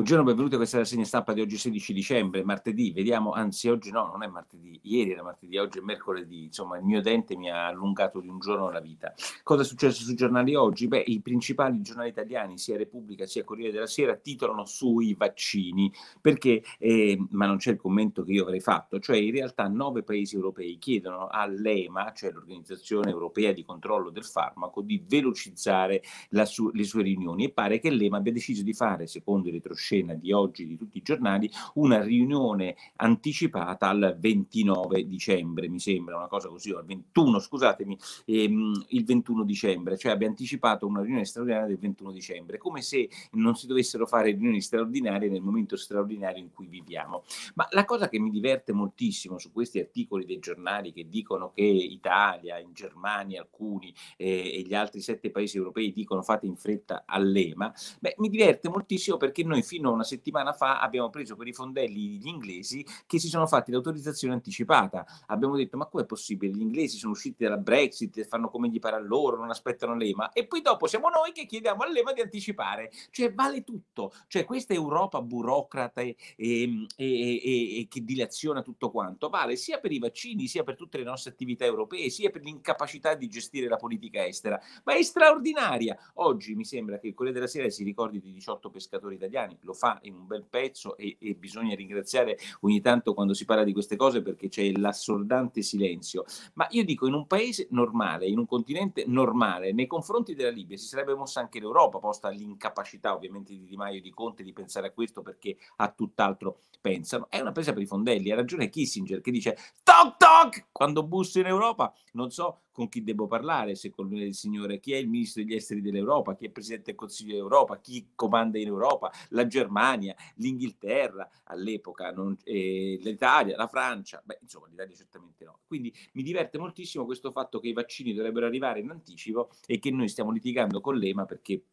Buongiorno, benvenuti a questa rassegna stampa di oggi 16 dicembre, martedì, vediamo, anzi oggi no, non è martedì, ieri era martedì, oggi è mercoledì, insomma il mio dente mi ha allungato di un giorno la vita. Cosa è successo sui giornali oggi? Beh, i principali giornali italiani, sia Repubblica sia Corriere della Sera, titolano sui vaccini, perché, eh, ma non c'è il commento che io avrei fatto, cioè in realtà nove paesi europei chiedono all'EMA, cioè l'Organizzazione Europea di Controllo del Farmaco, di velocizzare su- le sue riunioni e pare che l'EMA abbia deciso di fare, secondo i retroscena, scena di oggi di tutti i giornali, una riunione anticipata al 29 dicembre, mi sembra una cosa così, o al 21, scusatemi, ehm, il 21 dicembre, cioè abbia anticipato una riunione straordinaria del 21 dicembre, come se non si dovessero fare riunioni straordinarie nel momento straordinario in cui viviamo. Ma la cosa che mi diverte moltissimo su questi articoli dei giornali che dicono che Italia, in Germania alcuni eh, e gli altri sette paesi europei dicono fate in fretta all'EMA, beh, mi diverte moltissimo perché noi fino fino a una settimana fa abbiamo preso per i fondelli gli inglesi che si sono fatti l'autorizzazione anticipata. Abbiamo detto ma com'è possibile? Gli inglesi sono usciti dalla Brexit, fanno come gli pare a loro, non aspettano l'EMA e poi dopo siamo noi che chiediamo all'EMA di anticipare. Cioè vale tutto. Cioè questa Europa burocrata e, e, e, e che dilaziona tutto quanto vale sia per i vaccini sia per tutte le nostre attività europee sia per l'incapacità di gestire la politica estera. Ma è straordinaria. Oggi mi sembra che il Corriere della Sera si ricordi di 18 pescatori italiani lo fa in un bel pezzo e, e, bisogna ringraziare ogni tanto quando si parla di queste cose perché c'è l'assordante silenzio. Ma io dico, in un paese normale, in un continente normale, nei confronti della Libia si sarebbe mossa anche l'Europa, posta all'incapacità ovviamente di Di Maio e di Conte di pensare a questo perché a tutt'altro pensano. È una presa per i fondelli, ha ragione Kissinger che dice toc toc quando busso in Europa, non so con chi devo parlare, se con il signore, chi è il ministro degli esteri dell'Europa, chi è il presidente del Consiglio d'Europa, chi comanda in Europa, la Germania, l'Inghilterra all'epoca, non, eh, l'Italia, la Francia, beh, insomma l'Italia certamente no. Quindi mi diverte moltissimo questo fatto che i vaccini dovrebbero arrivare in anticipo e che noi stiamo litigando con l'EMA perché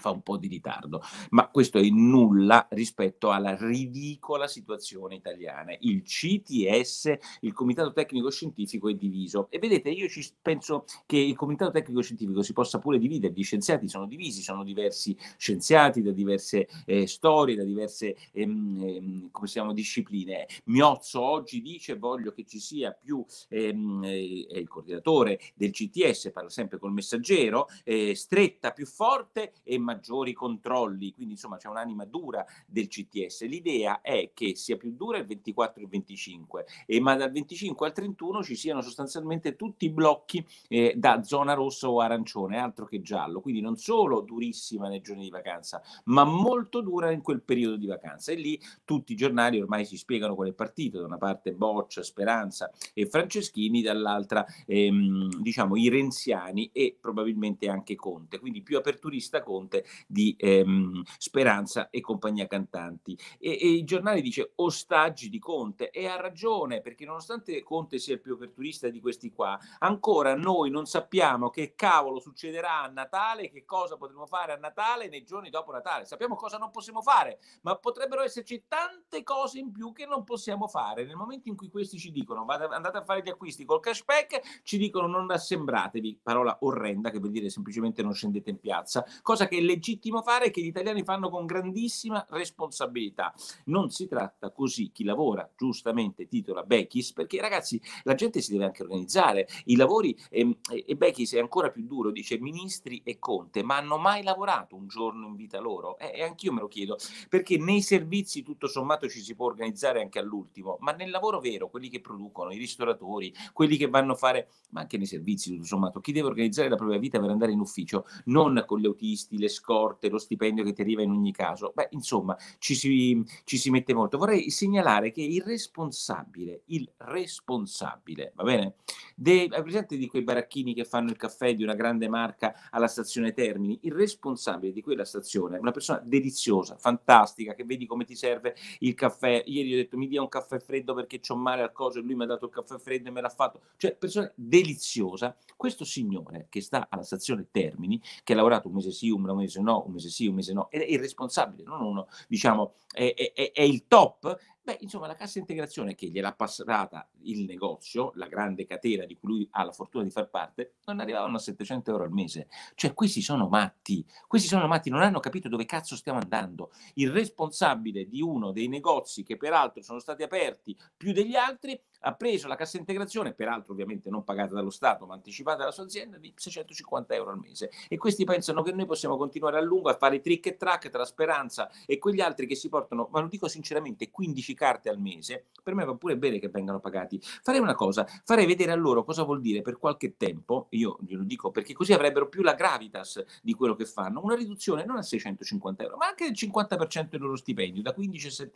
fa un po' di ritardo, ma questo è nulla rispetto alla ridicola situazione italiana. Il CTS, il Comitato Tecnico Scientifico, è diviso. E vedete, io penso che il Comitato Tecnico Scientifico si possa pure dividere, gli scienziati sono divisi, sono diversi scienziati da diverse eh, storie, da diverse ehm, ehm, come siamo, discipline. Miozzo oggi dice voglio che ci sia più, ehm, eh, è il coordinatore del CTS, parla sempre col messaggero, eh, stretta più forte e maggiori controlli, quindi insomma c'è un'anima dura del CTS. L'idea è che sia più dura il 24 e il 25, e, ma dal 25 al 31 ci siano sostanzialmente tutti i blocchi eh, da zona rossa o arancione, altro che giallo, quindi non solo durissima nei giorni di vacanza, ma molto dura in quel periodo di vacanza. E lì tutti i giornali ormai si spiegano qual è il partito, da una parte Boccia, Speranza e Franceschini, dall'altra ehm, diciamo i renziani e probabilmente anche Conte, quindi più aperturista Conte fronte di ehm, Speranza e compagnia cantanti. E, e il giornale dice ostaggi di Conte e ha ragione perché nonostante Conte sia il più aperturista di questi qua, ancora noi non sappiamo che cavolo succederà a Natale, che cosa potremo fare a Natale nei giorni dopo Natale. Sappiamo cosa non possiamo fare, ma potrebbero esserci tante cose in più che non possiamo fare. Nel momento in cui questi ci dicono andate a fare gli acquisti col cashback, ci dicono non assembratevi, parola orrenda che vuol dire semplicemente non scendete in piazza, cosa che legittimo fare che gli italiani fanno con grandissima responsabilità. Non si tratta così chi lavora, giustamente titola Bechis, perché ragazzi la gente si deve anche organizzare, i lavori ehm, e, e Bechis è ancora più duro, dice ministri e Conte, ma hanno mai lavorato un giorno in vita loro? Eh, e anch'io me lo chiedo, perché nei servizi tutto sommato ci si può organizzare anche all'ultimo, ma nel lavoro vero, quelli che producono, i ristoratori, quelli che vanno a fare, ma anche nei servizi tutto sommato, chi deve organizzare la propria vita per andare in ufficio, non con gli autisti, le scorte, lo stipendio che ti arriva in ogni caso. Beh, insomma, ci si, ci si mette molto. Vorrei segnalare che il responsabile, il responsabile, va bene? Dei, hai presente di quei baracchini che fanno il caffè di una grande marca alla stazione Termini? Il responsabile di quella stazione è una persona deliziosa, fantastica, che vedi come ti serve il caffè. Ieri ho detto mi dia un caffè freddo perché ho male al coso e lui mi ha dato il caffè freddo e me l'ha fatto. Cioè, persona deliziosa. Questo signore che sta alla stazione Termini, che ha lavorato un mese sì, un mese mese no, un mese sì, un mese no, è il responsabile, non uno, diciamo, è, è, è il top, Beh, insomma, la cassa integrazione che gliel'ha passata il negozio, la grande catena di cui lui ha la fortuna di far parte, non arrivavano a 700 euro al mese. Cioè, questi sono matti, questi sono matti, non hanno capito dove cazzo stiamo andando. Il responsabile di uno dei negozi che peraltro sono stati aperti più degli altri ha preso la cassa integrazione, peraltro ovviamente non pagata dallo Stato, ma anticipata dalla sua azienda, di 650 euro al mese. E questi pensano che noi possiamo continuare a lungo a fare trick e track tra Speranza e quegli altri che si portano, ma lo dico sinceramente, 15 carte al mese. Per me va pure bene che vengano pagati. Farei una cosa, farei vedere a loro cosa vuol dire per qualche tempo, io glielo dico perché così avrebbero più la gravitas di quello che fanno, una riduzione non a 650 euro, ma anche del 50% del loro stipendio, da 15 a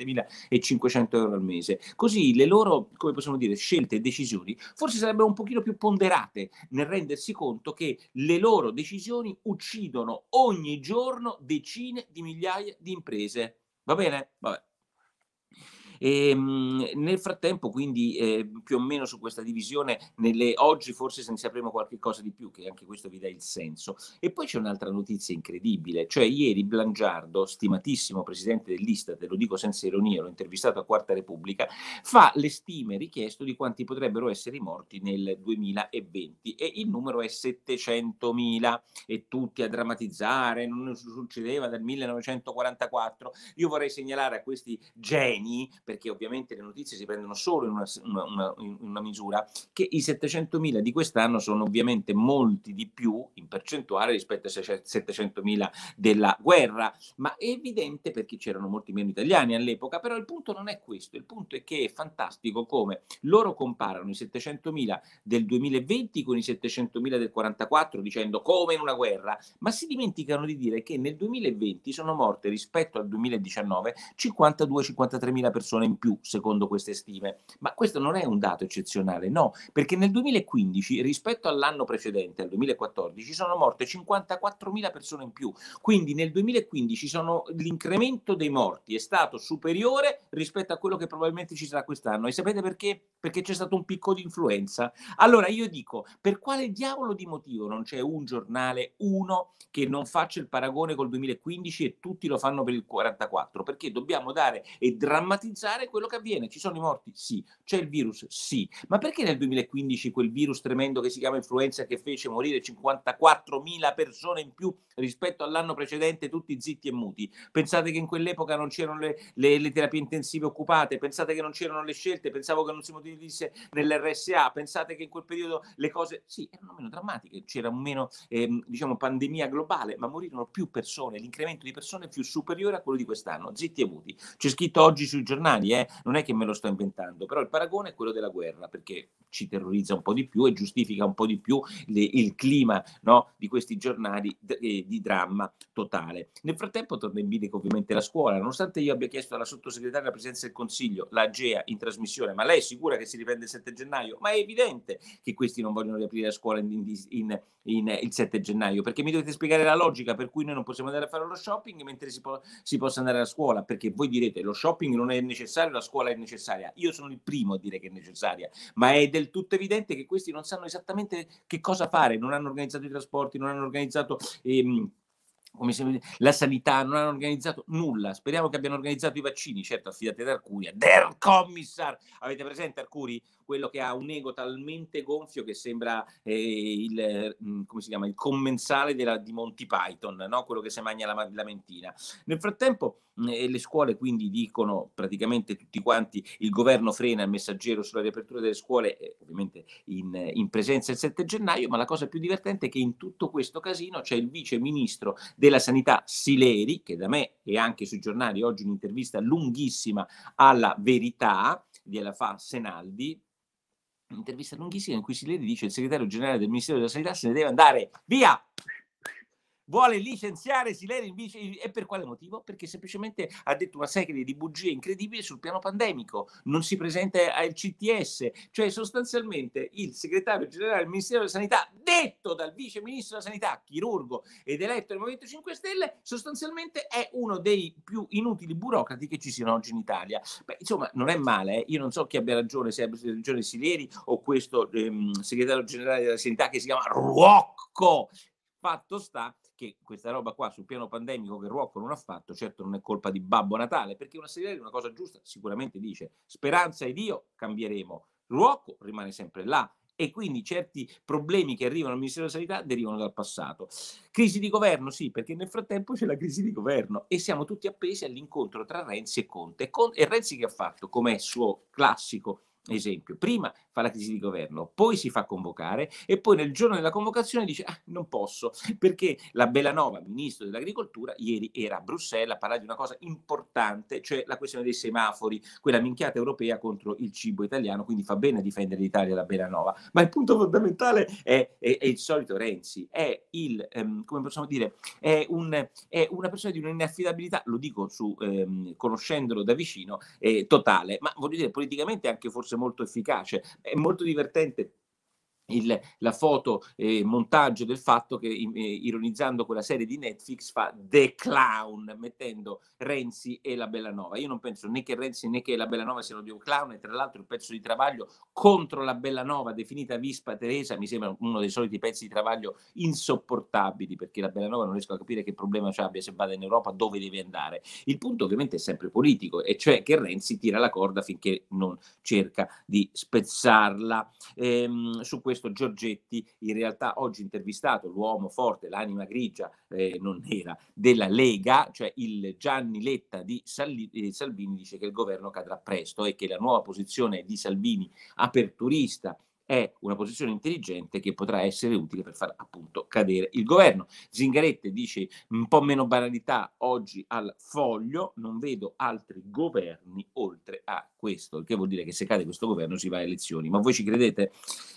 7.500 euro al mese. Così le loro, come possiamo dire, scelte e decisioni, forse sarebbero un pochino più ponderate nel rendersi conto che le loro decisioni uccidono ogni giorno decine di migliaia di imprese. Va bene? Vabbè. E, ehm, mh, nel frattempo, quindi, eh, più o meno su questa divisione, nelle, oggi forse se ne sapremo qualche cosa di più, che anche questo vi dà il senso. E poi c'è un'altra notizia incredibile, cioè ieri Blangiardo, stimatissimo presidente dell'Istat, lo dico senza ironia, l'ho intervistato a Quarta Repubblica, fa le stime richieste di quanti potrebbero essere i morti nel 2020 e il numero è 700.000 e tutti a drammatizzare, non succedeva dal 1944. Io vorrei segnalare a questi geni perché ovviamente le notizie si prendono solo in una, una, una, misura, che i 700.000 di quest'anno sono ovviamente molti di più in percentuale rispetto ai 700.000 della guerra, ma è evidente perché c'erano molti meno italiani all'epoca, però il punto non è questo, il punto è che è fantastico come loro comparano i 700.000 del 2020 con i 700.000 del 44 dicendo come in una guerra, ma si dimenticano di dire che nel 2020 sono morte rispetto al 2019 52-53.000 persone persone in più, secondo queste stime. Ma questo non è un dato eccezionale, no, perché nel 2015 rispetto all'anno precedente, al 2014, sono morte 54.000 persone in più. Quindi nel 2015 sono, l'incremento dei morti è stato superiore rispetto a quello che probabilmente ci sarà quest'anno. E sapete perché? Perché c'è stato un picco di influenza. Allora io dico, per quale diavolo di motivo non c'è un giornale, uno, che non faccia il paragone col 2015 e tutti lo fanno per il 44? Perché dobbiamo dare e drammatizzare analizzare quello che avviene. Ci sono i morti? Sì. C'è il virus? Sì. Ma perché nel 2015 quel virus tremendo che si chiama influenza che fece morire 54.000 persone in più rispetto all'anno precedente, tutti zitti e muti? Pensate che in quell'epoca non c'erano le, le, le terapie intensive occupate? Pensate che non c'erano le scelte? Pensavo che non si utilizzasse nell'RSA? Pensate che in quel periodo le cose... Sì, erano meno drammatiche, c'era meno, ehm, diciamo, pandemia globale, ma morirono più persone, l'incremento di persone più superiore a quello di quest'anno, zitti e muti. C'è scritto oggi sui giornali reali, eh? non è che me lo sto inventando, però il paragone è quello della guerra, perché ci terrorizza un po' di più e giustifica un po' di più le, il clima no? di questi giornali d- eh, di dramma totale. Nel frattempo torna in bilico ovviamente la scuola, nonostante io abbia chiesto alla sottosegretaria della Presidenza del Consiglio, la GEA, in trasmissione, ma lei è sicura che si riprende il 7 gennaio? Ma è evidente che questi non vogliono riaprire la scuola in, in, in, in il 7 gennaio, perché mi dovete spiegare la logica per cui noi non possiamo andare a fare lo shopping mentre si, po- si possa andare a scuola, perché voi direte lo shopping non è necessario necessario, la scuola è necessaria. Io sono il primo a dire che è necessaria, ma è del tutto evidente che questi non sanno esattamente che cosa fare, non hanno organizzato i trasporti, non hanno organizzato... Ehm, Sembra, la sanità non hanno organizzato nulla. Speriamo che abbiano organizzato i vaccini, certo affidati ad Arcuri, ad Air Commissar. Avete presente Arcuri? quello che ha un ego talmente gonfio che sembra eh, il, mm, come si chiama, il commensale della, di Monty Python, no? quello che si mangia la, la mentina. Nel frattempo eh, le scuole quindi dicono praticamente tutti quanti il governo frena il messaggero sulla riapertura delle scuole, eh, ovviamente in, in presenza il 7 gennaio, ma la cosa più divertente è che in tutto questo casino c'è il vice ministro della sanità Sileri, che da me e anche sui giornali oggi un'intervista lunghissima alla verità, gliela fa Senaldi, un'intervista lunghissima in cui Sileri dice il segretario generale del Ministero della Sanità se ne deve andare via. Vuole licenziare Sileri vice, e per quale motivo? Perché semplicemente ha detto una serie di bugie incredibili sul piano pandemico, non si presenta al CTS, cioè sostanzialmente il segretario generale del Ministero della Sanità eletto dal vice ministro della sanità, chirurgo ed eletto del Movimento 5 Stelle, sostanzialmente è uno dei più inutili burocrati che ci siano oggi in Italia. Beh, insomma, non è male, eh? io non so chi abbia ragione, se abbia ragione Sileri o questo ehm, segretario generale della sanità che si chiama Ruocco. Fatto sta che questa roba qua sul piano pandemico che Ruocco non ha fatto, certo non è colpa di Babbo Natale, perché una serie di una cosa giusta sicuramente dice speranza e Dio cambieremo. Ruocco rimane sempre là e quindi certi problemi che arrivano al Ministero della Sanità derivano dal passato. Crisi di governo, sì, perché nel frattempo c'è la crisi di governo e siamo tutti appesi all'incontro tra Renzi e Conte. E Renzi che ha fatto, come suo classico Esempio, prima fa la crisi di governo, poi si fa convocare e poi nel giorno della convocazione dice ah, non posso perché la Bellanova, ministro dell'agricoltura, ieri era a Bruxelles a parlare di una cosa importante, cioè la questione dei semafori, quella minchiata europea contro il cibo italiano, quindi fa bene a difendere l'Italia la Bellanova. Ma il punto fondamentale è, è, è il solito Renzi, è il, ehm, come possiamo dire, è, un, è una persona di un'inaffidabilità, lo dico su, ehm, conoscendolo da vicino, eh, totale, ma voglio dire politicamente anche forse molto efficace. È molto divertente il, la foto eh, montaggio del fatto che eh, ironizzando quella serie di Netflix fa The Clown mettendo Renzi e la Bellanova io non penso né che Renzi né che la Bellanova siano di un clown e tra l'altro il pezzo di travaglio contro la Bellanova definita Vispa Teresa mi sembra uno dei soliti pezzi di travaglio insopportabili perché la Bellanova non riesco a capire che problema abbia se vada in Europa dove deve andare il punto ovviamente è sempre politico e cioè che Renzi tira la corda finché non cerca di spezzarla ehm, su questo questo Giorgetti in realtà oggi intervistato, l'uomo forte, l'anima grigia, eh, non era, della Lega, cioè il Gianni Letta di Salli, eh, Salvini dice che il governo cadrà presto e che la nuova posizione di Salvini aperturista è una posizione intelligente che potrà essere utile per far appunto cadere il governo. Zingarette dice un po' meno banalità oggi al foglio, non vedo altri governi oltre a questo, il che vuol dire che se cade questo governo si va a elezioni, ma voi ci credete?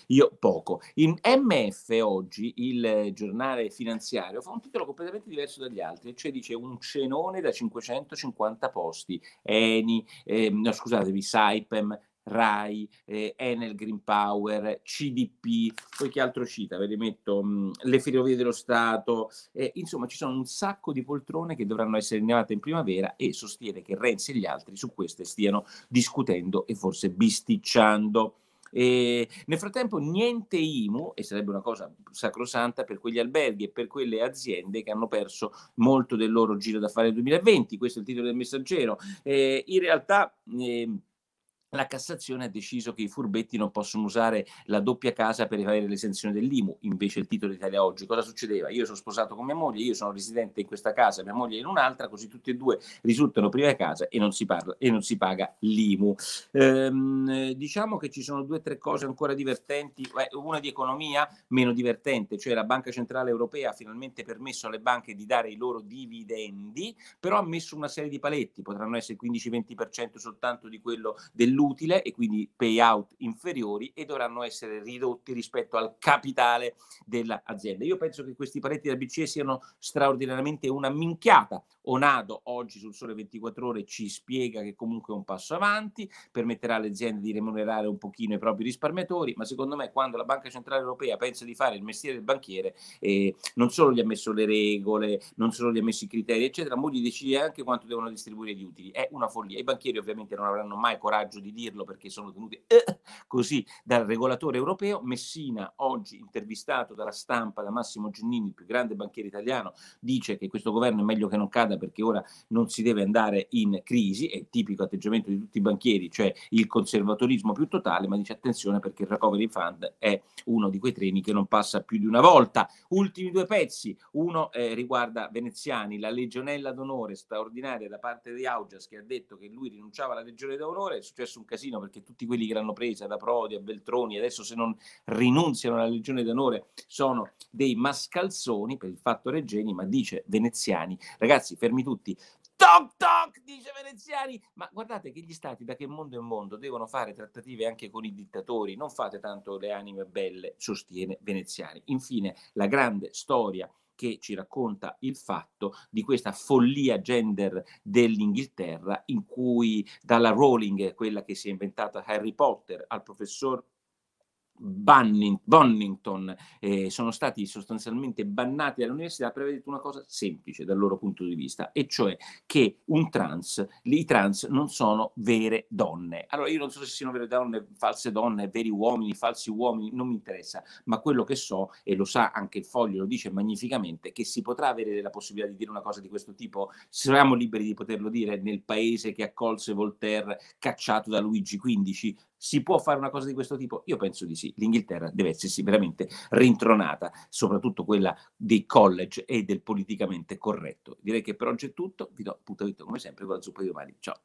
Io poco. In MF oggi il giornale finanziario fa un titolo completamente diverso dagli altri, cioè dice un cenone da 550 posti, Eni, eh, no, scusatevi, Saipem, RAI, eh, Enel Green Power, CDP, poi che altro cita, ve li metto, mh, mm, le ferrovie dello Stato, eh, insomma ci sono un sacco di poltrone che dovranno essere innevate in primavera e sostiene che Renzi e gli altri su queste stiano discutendo e forse bisticciando. E nel frattempo niente IMU, e sarebbe una cosa sacrosanta per quegli alberghi e per quelle aziende che hanno perso molto del loro giro d'affari nel 2020, questo è il titolo del messaggero. Eh, in realtà... Eh, la Cassazione ha deciso che i furbetti non possono usare la doppia casa per avere l'esenzione dell'IMU, invece il titolo Italia oggi. Cosa succedeva? Io sono sposato con mia moglie, io sono residente in questa casa, mia moglie in un'altra, così tutti e due risultano prive casa e non si, parla, e non si paga l'IMU. Ehm, diciamo che ci sono due o tre cose ancora divertenti, una di economia meno divertente, cioè la Banca Centrale Europea ha finalmente permesso alle banche di dare i loro dividendi, però ha messo una serie di paletti, potranno essere 15-20% soltanto di quello dell'UE dell'utile e quindi payout inferiori e dovranno essere ridotti rispetto al capitale dell'azienda. Io penso che questi paletti della BCE siano straordinariamente una minchiata, Onado oggi sul Sole 24 Ore ci spiega che comunque è un passo avanti, permetterà alle aziende di remunerare un pochino i propri risparmiatori, ma secondo me quando la Banca Centrale Europea pensa di fare il mestiere del banchiere, eh, non solo gli ha messo le regole, non solo gli ha messo i criteri, eccetera, ma gli decide anche quanto devono distribuire gli utili. È una follia. I banchieri ovviamente non avranno mai coraggio di dirlo perché sono tenuti eh, così dal regolatore europeo. Messina, oggi intervistato dalla stampa da Massimo Giannini, il più grande banchiere italiano, dice che questo governo è meglio che non cada strada perché ora non si deve andare in crisi, è il tipico atteggiamento di tutti i banchieri, cioè il conservatorismo più totale, ma dice attenzione perché il recovery fund è uno di quei treni che non passa più di una volta. Ultimi due pezzi, uno eh, riguarda Veneziani, la legionella d'onore straordinaria da parte di Augias che ha detto che lui rinunciava alla legione d'onore, è successo un casino perché tutti quelli che l'hanno presa da Prodi a Beltroni adesso se non rinunziano alla legione d'onore sono dei mascalzoni per il fatto Reggeni, ma dice Veneziani, ragazzi fermi tutti. Toc toc, dice Veneziani. Ma guardate che gli stati, da che mondo è mondo, devono fare trattative anche con i dittatori. Non fate tanto le anime belle, sostiene Veneziani. Infine, la grande storia che ci racconta il fatto di questa follia gender dell'Inghilterra in cui dalla Rowling, quella che si è inventata Harry Potter, al professor Banning, Bonnington eh, sono stati sostanzialmente bannati dall'università per aver detto una cosa semplice dal loro punto di vista, e cioè che un trans, i trans non sono vere donne. Allora io non so se siano vere donne, false donne, veri uomini, falsi uomini, non mi interessa, ma quello che so, e lo sa anche il foglio, lo dice magnificamente, che si potrà avere la possibilità di dire una cosa di questo tipo, siamo liberi di poterlo dire nel paese che accolse Voltaire cacciato da Luigi XV, si può fare una cosa di questo tipo? Io penso di sì. L'Inghilterra deve essersi veramente rintronata, soprattutto quella dei college e del politicamente corretto. Direi che per oggi è tutto. Vi do appuntamento come sempre con la zuppa di domani. Ciao.